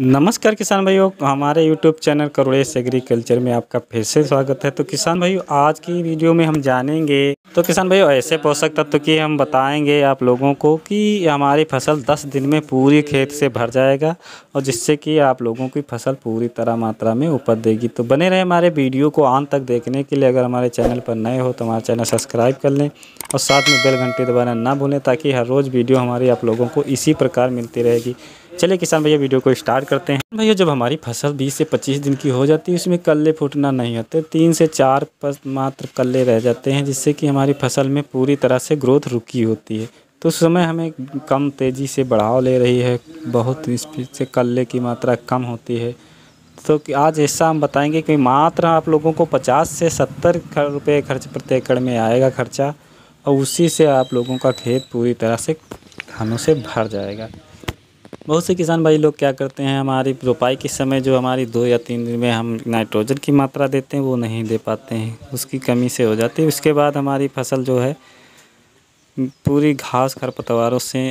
नमस्कार किसान भाइयों हमारे YouTube चैनल करोड़ेश एग्रीकल्चर में आपका फिर से स्वागत है तो किसान भाइयों आज की वीडियो में हम जानेंगे तो किसान भाइयों ऐसे पोषक तत्व की हम बताएंगे आप लोगों को कि हमारी फसल 10 दिन में पूरी खेत से भर जाएगा और जिससे कि आप लोगों की फसल पूरी तरह मात्रा में उपज देगी तो बने रहे हमारे वीडियो को आन तक देखने के लिए अगर हमारे चैनल पर नए हो तो हमारा चैनल सब्सक्राइब कर लें और साथ में बेल घंटी दबाना ना भूलें ताकि हर रोज़ वीडियो हमारी आप लोगों को इसी प्रकार मिलती रहेगी चलिए किसान भैया वीडियो को स्टार्ट करते हैं भैया जब हमारी फसल 20 से 25 दिन की हो जाती है उसमें कल्ले फूटना नहीं होते तीन से चार मात्र कल्ले रह जाते हैं जिससे कि हमारी फसल में पूरी तरह से ग्रोथ रुकी होती है तो उस समय हमें कम तेज़ी से बढ़ाव ले रही है बहुत स्पीड से कल्ले की मात्रा कम होती है तो आज ऐसा हम बताएंगे कि मात्र आप लोगों को 50 से 70 रुपये खर्च प्रति एकड़ में आएगा खर्चा और उसी से आप लोगों का खेत पूरी तरह से खानों से भर जाएगा बहुत से किसान भाई लोग क्या करते हैं हमारी रोपाई के समय जो हमारी दो या तीन दिन में हम नाइट्रोजन की मात्रा देते हैं वो नहीं दे पाते हैं उसकी कमी से हो जाती है उसके बाद हमारी फसल जो है पूरी घास खरपतवारों से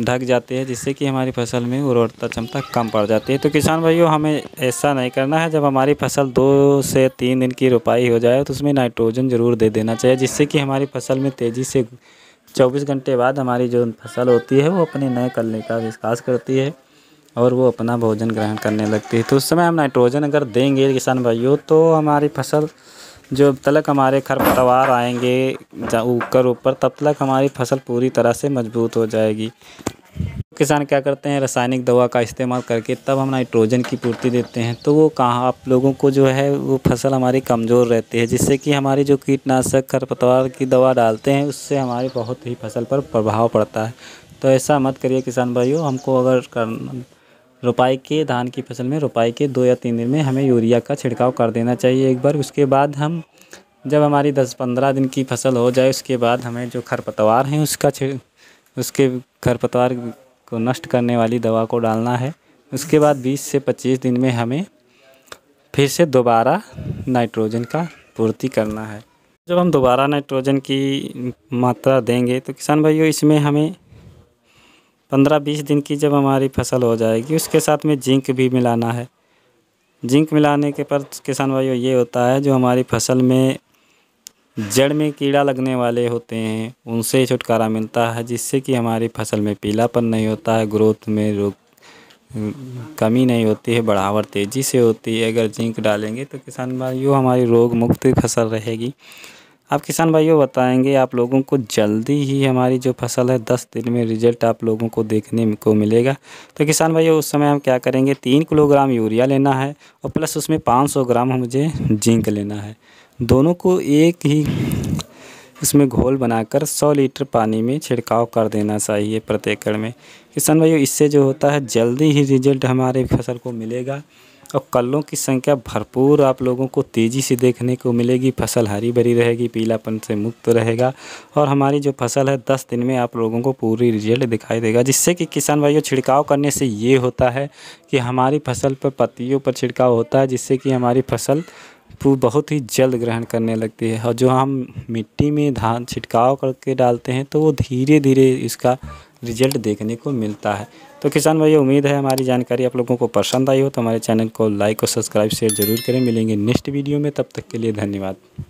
ढक जाती है जिससे कि हमारी फसल में उर्वरता क्षमता कम पड़ जाती है तो किसान भाइयों हमें ऐसा नहीं करना है जब हमारी फसल दो से तीन दिन की रोपाई हो जाए तो उसमें नाइट्रोजन ज़रूर दे देना चाहिए जिससे कि हमारी फसल में तेज़ी से चौबीस घंटे बाद हमारी जो फसल होती है वो अपने नए कलने का विकास करती है और वो अपना भोजन ग्रहण करने लगती है तो उस समय हम नाइट्रोजन अगर देंगे किसान भाइयों तो हमारी फसल जो तलक हमारे खरपतवार आएंगे ऊपर ऊपर तब तक हमारी फसल पूरी तरह से मजबूत हो जाएगी किसान क्या करते हैं रासायनिक दवा का इस्तेमाल करके तब हम नाइट्रोजन की पूर्ति देते हैं तो वो कहाँ आप लोगों को जो है वो फसल हमारी कमज़ोर रहती है जिससे कि हमारी जो कीटनाशक खरपतवार की दवा डालते हैं उससे हमारे बहुत ही फसल पर प्रभाव पड़ता है तो ऐसा मत करिए किसान भाइयों हमको अगर कर रोपाई के धान की फसल में रोपाई के दो या तीन दिन में हमें यूरिया का छिड़काव कर देना चाहिए एक बार उसके बाद हम जब हमारी दस पंद्रह दिन की फसल हो जाए उसके बाद हमें जो खरपतवार हैं उसका उसके खरपतवार को नष्ट करने वाली दवा को डालना है उसके बाद 20 से 25 दिन में हमें फिर से दोबारा नाइट्रोजन का पूर्ति करना है जब हम दोबारा नाइट्रोजन की मात्रा देंगे तो किसान भाइयों इसमें हमें पंद्रह बीस दिन की जब हमारी फसल हो जाएगी उसके साथ में जिंक भी मिलाना है जिंक मिलाने के पर किसान भाइयों ये होता है जो हमारी फसल में जड़ में कीड़ा लगने वाले होते हैं उनसे छुटकारा मिलता है जिससे कि हमारी फसल में पीलापन नहीं होता है ग्रोथ में रोग कमी नहीं होती है बढ़ावट तेज़ी से होती है अगर जिंक डालेंगे तो किसान भाइयों हमारी रोग मुक्त फसल रहेगी आप किसान भाइयों बताएंगे आप लोगों को जल्दी ही हमारी जो फसल है दस दिन में रिजल्ट आप लोगों को देखने को मिलेगा तो किसान भाइयों उस समय हम क्या करेंगे तीन किलोग्राम यूरिया लेना है और प्लस उसमें पाँच सौ ग्राम मुझे जिंक लेना है दोनों को एक ही इसमें घोल बनाकर 100 लीटर पानी में छिड़काव कर देना चाहिए प्रत्येक एकड़ में किसान भाइयों इससे जो होता है जल्दी ही रिजल्ट हमारे फसल को मिलेगा और कलों की संख्या भरपूर आप लोगों को तेज़ी से देखने को मिलेगी फसल हरी भरी रहेगी पीलापन से मुक्त रहेगा और हमारी जो फसल है दस दिन में आप लोगों को पूरी रिजल्ट दिखाई देगा जिससे कि किसान भाइयों छिड़काव करने से ये होता है कि हमारी फसल पर पत्तियों पर छिड़काव होता है जिससे कि हमारी फसल बहुत ही जल्द ग्रहण करने लगती है और जो हम मिट्टी में धान छिड़काव करके डालते हैं तो वो धीरे धीरे इसका रिजल्ट देखने को मिलता है तो किसान भाई उम्मीद है हमारी जानकारी आप लोगों को पसंद आई हो तो हमारे चैनल को लाइक और सब्सक्राइब शेयर जरूर करें मिलेंगे नेक्स्ट वीडियो में तब तक के लिए धन्यवाद